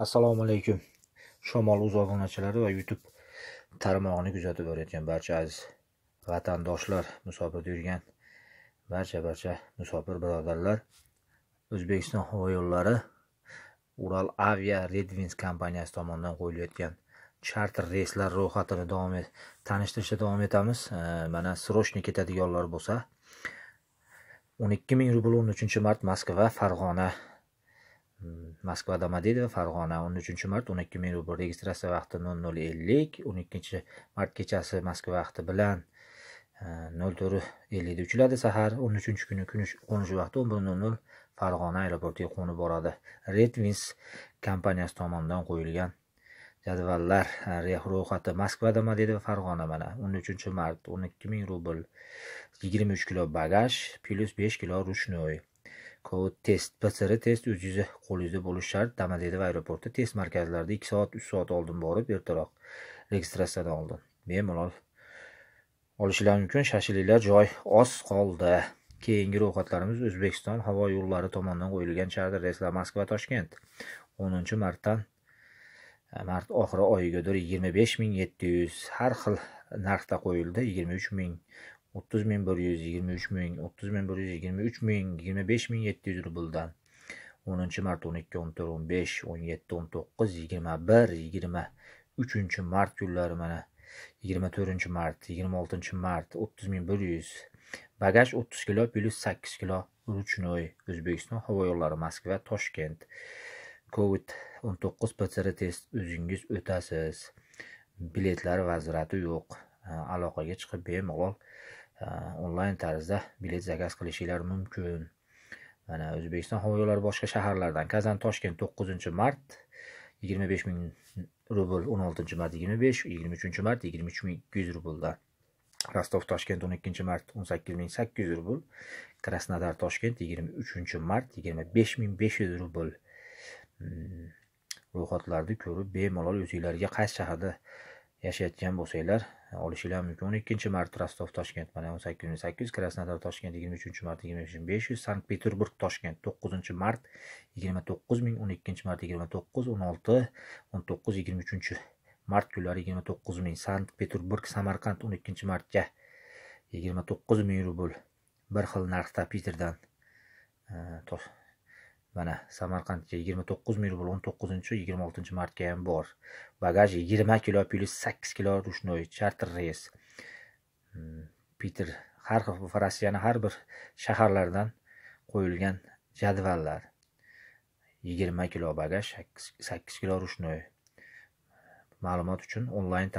assalomu alaykum shamol uz obunachilari va youtube tarmog'ini kuzatib borayotgan barcha aziz vatandoshlar musofirda yurgan barcha barcha musofir birodarlar o'zbekiston havo yo'llari ural avia redvins kompaniyasi tomonidan qo'yilayotgan charter reyslar ro'yxatini davom tanishtirishda davom etamiz mana срочно ketadiganlar bo'lsa o'n ikki ming rubl o'n uchinchi mart moskva farg'ona moskvada madidova farg'ona o'n uchinchi mart o'n ikki ming rubl registratsiya vaqti nol nol ellik o'n ikkinchi mart kechasi moskva vaqti bilan e, nol to'rt ellida uchiladi sahar o'n uchinchi kuni kunish qo'nishi vaqti o'n bir nol nol farg'ona aeroportiga qo'nib boradi redwins kompaniyasi tomonidan qo'yilgan jadvallar e, ro'yxati moskvada madidova farg'ona mana o'n uchinchi mart o'n ikki ming rubl yigirma uch kilo bagaj plyus besh kilo ruchnoy covid test pcr test o'z yuzi qo'l yuzi bo'lishi shart damadev aeroporti test markazlarida ikki soat uch soat oldin borib ertaroq registratsiyadan oldin bemalol olishlari mumkin shashilinglar joy oz qoldi keyingi ro'yxatlarimiz o'zbekiston havo yo'llari tomonidan qo'yilgan charter reyslar moskva toshkent o'ninchi martdan e, mart oxiri oyigadir yigirma besh ming yetti yuz har xil narxda qo'yildi yigirma uch ming 30 мың бір жүз, 23 мың, 30 мың бір жүз, 23 мың, 25 мың етті жүрі бұлдан. 10 Mart 12, 14, 15, 17, 19, 21, 23 Mart күллері мәне. 24 Mart, 26 Mart, 30 мың бір жүз. Багаж 30 кіло, 8 кіло, 3 нөй, Өзбекистан, Хава Йоллары, Москва, Тошкент. COVID-19 PCR test өзіңіз өтәсіз. Билетлер вазыраты жоқ. Алақаға чықы беймі onlayn э, tarzda bilet zakaz qilishinglar mumkin mana o'zbekiston havo yo'llari boshqa shaharlardan kazan toshkent to'qqizinchi mart yigirma besh ming rubl o'n oltinchi mart yigirma besh yigirma uchinchi mart yigirma uch ming ikki yuz rubldan rostov toshkent o'n ikkinchi mart o'n sakkiz ming sakkiz yuz rubl krasnodar toshkent yigirma uchinchi mart yigirma besh ming besh yuz rubl hmm. ro'yxatlarni ko'rib bemalol o'zinglarga qaysi shaharda yashayotgan bo'lsanglar olishinglar mumkin o'n ikkinchi mart rostov toshkent mana o'n sakkiz yigirma sakkiz krasnodar toshkent yigirma uchinchi mart yigirma uch ming besh yuz sankt peterburg toshkent to'qqizinchi mart yigirma to'qqiz ming o'n ikkinchi mart yigirma to'qqiz o'n olti o'n to'qqiz yigirma uchinchi mart kunlari yigirma to'qqiz ming sankt peterburg samarqand o'n ikkinchi martga yigirma to'qqiz ming rubl bir xil narxda piterdan e, mana samarqandga yigirma to'qqiz ming rubl o'n to'qqizinchi yigirma oltinchi martga ham bor bagaj yigirma kilo plyus sakkiz kilo rushnoy charter reys hmm, peter har xil rossiyani har bir shaharlaridan qo'yilgan jadvallar yigirma kilo bagaj sakkiz kilo rushnoy ma'lumot uchun onlayn